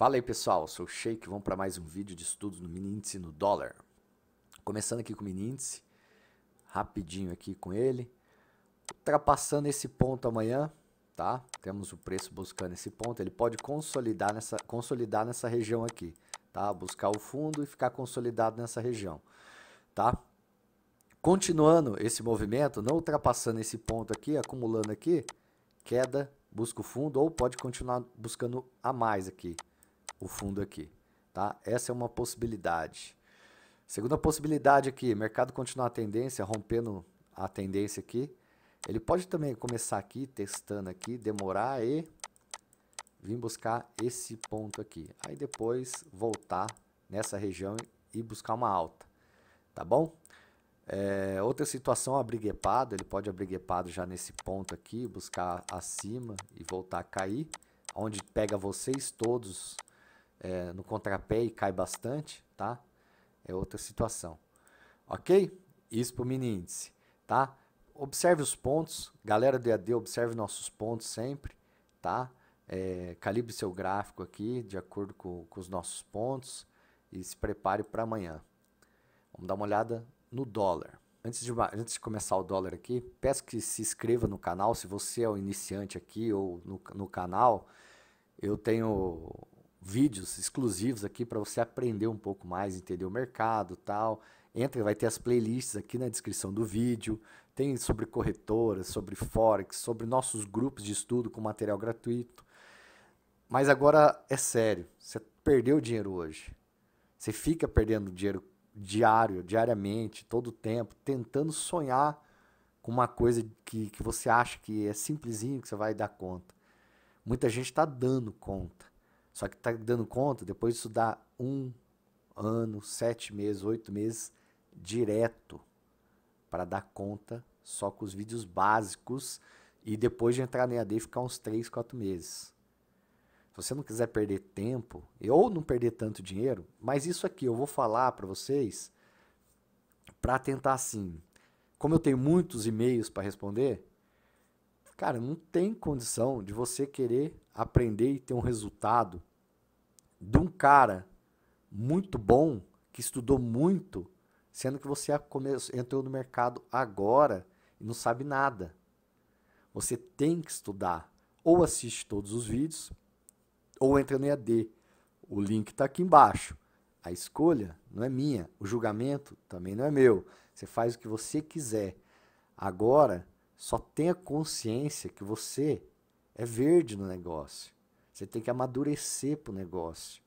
Fala aí pessoal, sou o Sheik, vamos para mais um vídeo de estudos no mini índice no dólar. Começando aqui com o mini índice, rapidinho aqui com ele. Ultrapassando esse ponto amanhã, tá? Temos o preço buscando esse ponto, ele pode consolidar nessa, consolidar nessa região aqui, tá? Buscar o fundo e ficar consolidado nessa região, tá? Continuando esse movimento, não ultrapassando esse ponto aqui, acumulando aqui, queda, busca o fundo ou pode continuar buscando a mais aqui, o fundo aqui, tá? Essa é uma possibilidade. Segunda possibilidade aqui, mercado continuar a tendência, rompendo a tendência aqui. Ele pode também começar aqui, testando aqui, demorar e vir buscar esse ponto aqui. Aí depois voltar nessa região e buscar uma alta, tá bom? É, outra situação, abriguepado, ele pode abriguepado já nesse ponto aqui, buscar acima e voltar a cair, onde pega vocês todos é, no contrapé e cai bastante, tá? É outra situação. Ok? Isso para o mini índice, tá? Observe os pontos, galera do EAD, observe nossos pontos sempre, tá? É, calibre seu gráfico aqui de acordo com, com os nossos pontos e se prepare para amanhã. Vamos dar uma olhada no dólar. Antes de, antes de começar o dólar aqui, peço que se inscreva no canal. Se você é o um iniciante aqui ou no, no canal, eu tenho vídeos exclusivos aqui para você aprender um pouco mais, entender o mercado tal. Entra, vai ter as playlists aqui na descrição do vídeo. Tem sobre corretoras, sobre Forex, sobre nossos grupos de estudo com material gratuito. Mas agora é sério, você perdeu dinheiro hoje. Você fica perdendo dinheiro diário, diariamente, todo o tempo, tentando sonhar com uma coisa que, que você acha que é simplesinho, que você vai dar conta. Muita gente está dando conta. Só que tá dando conta, depois isso dá um ano, sete meses, oito meses direto para dar conta só com os vídeos básicos e depois de entrar na EAD ficar uns três, quatro meses. Se você não quiser perder tempo ou não perder tanto dinheiro, mas isso aqui eu vou falar para vocês para tentar assim. Como eu tenho muitos e-mails para responder, Cara, não tem condição de você querer aprender e ter um resultado de um cara muito bom, que estudou muito, sendo que você entrou no mercado agora e não sabe nada. Você tem que estudar. Ou assiste todos os vídeos, ou entra no EAD. O link está aqui embaixo. A escolha não é minha, o julgamento também não é meu. Você faz o que você quiser. Agora, só tenha consciência que você é verde no negócio. Você tem que amadurecer para o negócio.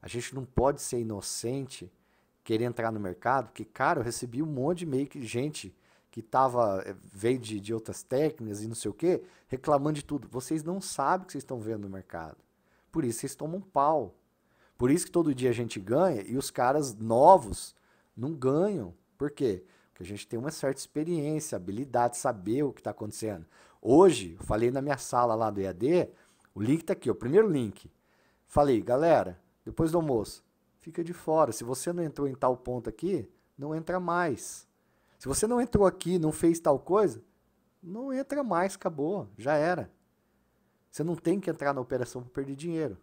A gente não pode ser inocente, querer entrar no mercado, porque, cara, eu recebi um monte de meio que gente que tava, eh, veio de, de outras técnicas e não sei o quê, reclamando de tudo. Vocês não sabem o que vocês estão vendo no mercado. Por isso vocês tomam pau. Por isso que todo dia a gente ganha e os caras novos não ganham. Por quê? que a gente tem uma certa experiência, habilidade, saber o que está acontecendo. Hoje, eu falei na minha sala lá do EAD, o link está aqui, o primeiro link. Falei, galera, depois do almoço, fica de fora. Se você não entrou em tal ponto aqui, não entra mais. Se você não entrou aqui, não fez tal coisa, não entra mais, acabou, já era. Você não tem que entrar na operação para perder dinheiro.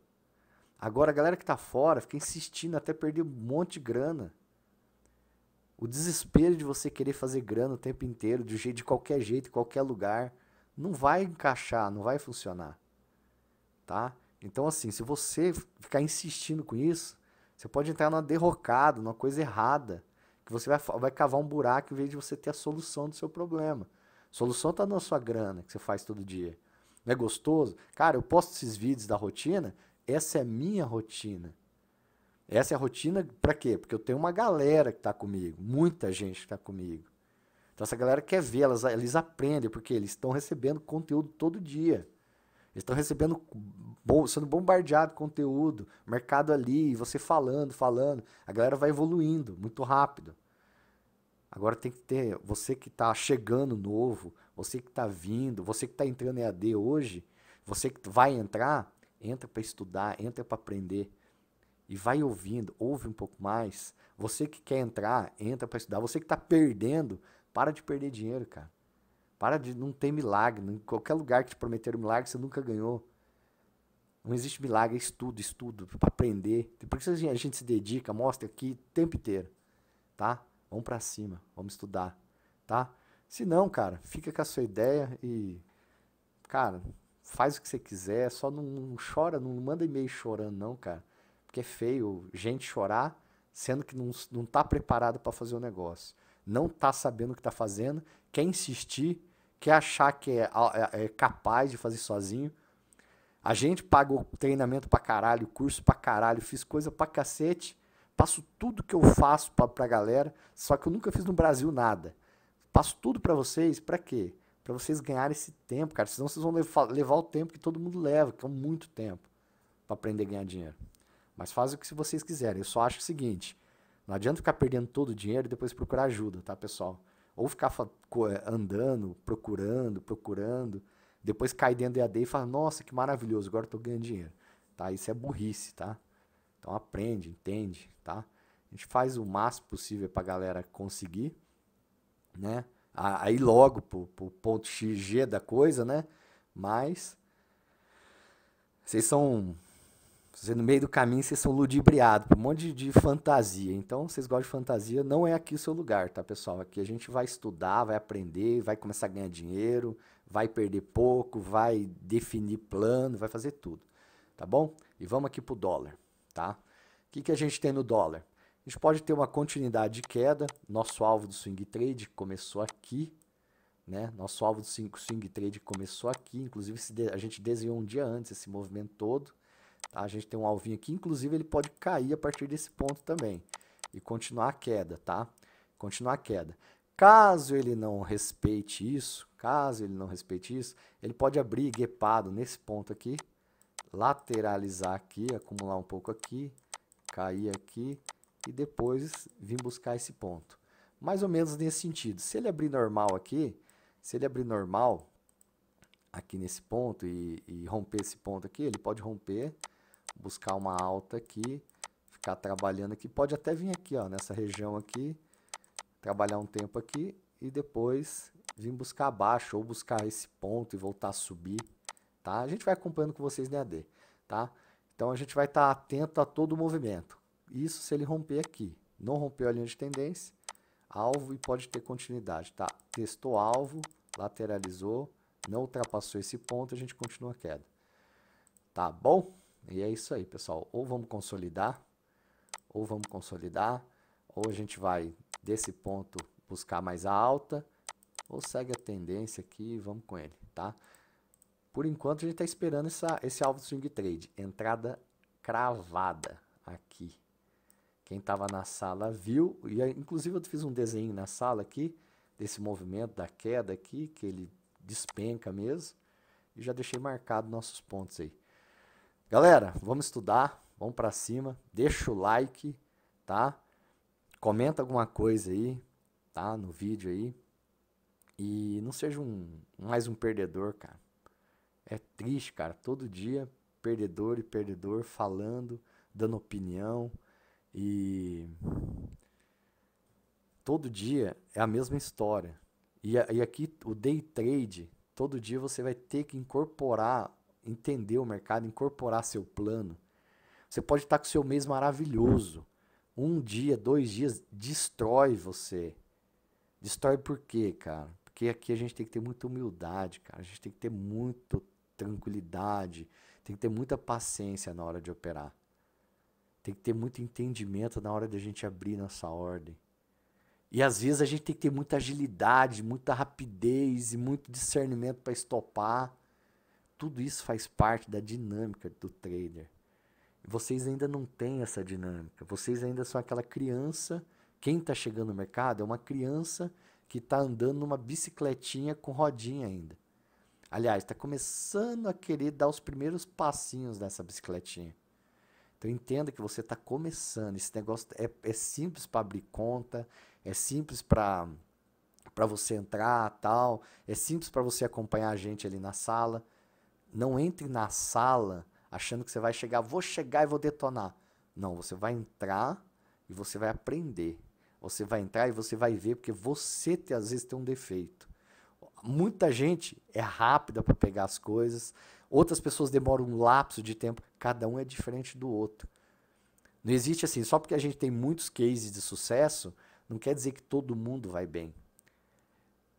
Agora a galera que está fora fica insistindo até perder um monte de grana. O desespero de você querer fazer grana o tempo inteiro, de, jeito, de qualquer jeito, em qualquer lugar, não vai encaixar, não vai funcionar. Tá? Então, assim, se você ficar insistindo com isso, você pode entrar numa derrocada, numa coisa errada, que você vai, vai cavar um buraco em vez de você ter a solução do seu problema. A solução está na sua grana que você faz todo dia. Não é gostoso? Cara, eu posto esses vídeos da rotina, essa é minha rotina. Essa é a rotina para quê? Porque eu tenho uma galera que está comigo, muita gente que está comigo. Então essa galera quer ver, elas, eles aprendem, porque eles estão recebendo conteúdo todo dia. Eles estão recebendo, sendo bombardeado conteúdo, mercado ali, você falando, falando. A galera vai evoluindo muito rápido. Agora tem que ter, você que está chegando novo, você que está vindo, você que está entrando em AD hoje, você que vai entrar, entra para estudar, entra para aprender e vai ouvindo, ouve um pouco mais. Você que quer entrar, entra para estudar. Você que está perdendo, para de perder dinheiro, cara. Para de não ter milagre. Em qualquer lugar que te prometeram milagre, você nunca ganhou. Não existe milagre, é estudo, estudo, para aprender. Por isso assim, a gente se dedica, mostra aqui o tempo inteiro, tá? Vamos para cima, vamos estudar, tá? Se não, cara, fica com a sua ideia e, cara, faz o que você quiser, só não, não chora, não manda e-mail chorando, não, cara porque é feio gente chorar, sendo que não, não tá preparado para fazer o negócio. Não tá sabendo o que tá fazendo, quer insistir, quer achar que é, é, é capaz de fazer sozinho. A gente paga o treinamento para caralho, o curso para caralho, fiz coisa para cacete, passo tudo que eu faço para a galera, só que eu nunca fiz no Brasil nada. Passo tudo para vocês, para quê? Para vocês ganharem esse tempo, cara. Senão vocês vão levar, levar o tempo que todo mundo leva, que é muito tempo, para aprender a ganhar dinheiro. Mas faz o que vocês quiserem. Eu só acho o seguinte: não adianta ficar perdendo todo o dinheiro e depois procurar ajuda, tá, pessoal? Ou ficar eh, andando, procurando, procurando, depois cai dentro do EAD e fala, nossa, que maravilhoso, agora estou ganhando dinheiro. Tá? Isso é burrice, tá? Então aprende, entende, tá? A gente faz o máximo possível para a galera conseguir, né? Aí logo pro, pro ponto XG da coisa, né? Mas vocês são você, no meio do caminho vocês são ludibriados por um monte de, de fantasia. Então, vocês gostam de fantasia, não é aqui o seu lugar, tá, pessoal? Aqui a gente vai estudar, vai aprender, vai começar a ganhar dinheiro, vai perder pouco, vai definir plano, vai fazer tudo, tá bom? E vamos aqui pro dólar, tá? O que, que a gente tem no dólar? A gente pode ter uma continuidade de queda, nosso alvo do swing trade começou aqui, né? Nosso alvo do swing trade começou aqui, inclusive a gente desenhou um dia antes esse movimento todo, Tá? A gente tem um alvinho aqui, inclusive ele pode cair a partir desse ponto também e continuar a queda, tá? Continuar a queda. Caso ele não respeite isso, caso ele não respeite isso, ele pode abrir guepado nesse ponto aqui, lateralizar aqui, acumular um pouco aqui, cair aqui e depois vir buscar esse ponto. Mais ou menos nesse sentido. Se ele abrir normal aqui, se ele abrir normal aqui nesse ponto e, e romper esse ponto aqui, ele pode romper buscar uma alta aqui, ficar trabalhando aqui. Pode até vir aqui, ó, nessa região aqui, trabalhar um tempo aqui e depois vir buscar abaixo ou buscar esse ponto e voltar a subir, tá? A gente vai acompanhando com vocês na AD, tá? Então a gente vai estar tá atento a todo o movimento. Isso se ele romper aqui. Não rompeu a linha de tendência, alvo e pode ter continuidade, tá? Testou alvo, lateralizou, não ultrapassou esse ponto, a gente continua a queda. Tá bom? E é isso aí, pessoal. Ou vamos consolidar, ou vamos consolidar, ou a gente vai desse ponto buscar mais a alta, ou segue a tendência aqui e vamos com ele, tá? Por enquanto, a gente está esperando essa, esse alvo do swing trade. Entrada cravada aqui. Quem estava na sala viu, e inclusive eu fiz um desenho na sala aqui, desse movimento da queda aqui, que ele despenca mesmo, e já deixei marcado nossos pontos aí. Galera, vamos estudar, vamos para cima, deixa o like, tá? Comenta alguma coisa aí, tá? No vídeo aí. E não seja um, mais um perdedor, cara. É triste, cara. Todo dia, perdedor e perdedor falando, dando opinião. E todo dia é a mesma história. E, e aqui o day trade, todo dia você vai ter que incorporar entender o mercado, incorporar seu plano. Você pode estar com seu mês maravilhoso. Um dia, dois dias, destrói você. Destrói por quê, cara? Porque aqui a gente tem que ter muita humildade, cara. A gente tem que ter muita tranquilidade. Tem que ter muita paciência na hora de operar. Tem que ter muito entendimento na hora da gente abrir nossa ordem. E às vezes a gente tem que ter muita agilidade, muita rapidez e muito discernimento para estopar. Tudo isso faz parte da dinâmica do trader. Vocês ainda não têm essa dinâmica. Vocês ainda são aquela criança. Quem está chegando no mercado é uma criança que está andando numa bicicletinha com rodinha ainda. Aliás, está começando a querer dar os primeiros passinhos nessa bicicletinha. Então entenda que você está começando. Esse negócio é, é simples para abrir conta, é simples para para você entrar, tal. É simples para você acompanhar a gente ali na sala. Não entre na sala achando que você vai chegar, vou chegar e vou detonar. Não, você vai entrar e você vai aprender. Você vai entrar e você vai ver, porque você te, às vezes tem um defeito. Muita gente é rápida para pegar as coisas, outras pessoas demoram um lapso de tempo, cada um é diferente do outro. Não existe assim, só porque a gente tem muitos cases de sucesso, não quer dizer que todo mundo vai bem.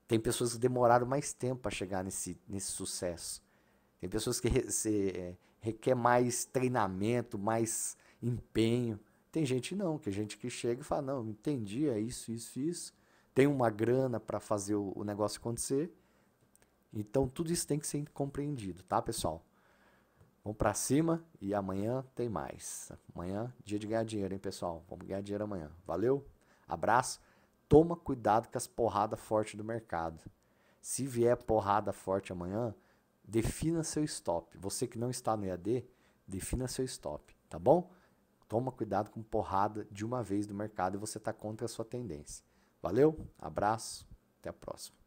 Tem pessoas que demoraram mais tempo para chegar nesse, nesse sucesso. Tem pessoas que re, se, é, requer mais treinamento, mais empenho. Tem gente não, que é gente que chega e fala, não, entendi, é isso, isso, isso. Tem uma grana para fazer o, o negócio acontecer. Então tudo isso tem que ser compreendido, tá, pessoal? Vamos para cima e amanhã tem mais. Amanhã, dia de ganhar dinheiro, hein, pessoal? Vamos ganhar dinheiro amanhã. Valeu? Abraço. Toma cuidado com as porradas fortes do mercado. Se vier porrada forte amanhã, defina seu stop. Você que não está no EAD, defina seu stop, tá bom? Toma cuidado com porrada de uma vez do mercado e você está contra a sua tendência. Valeu, abraço, até a próxima.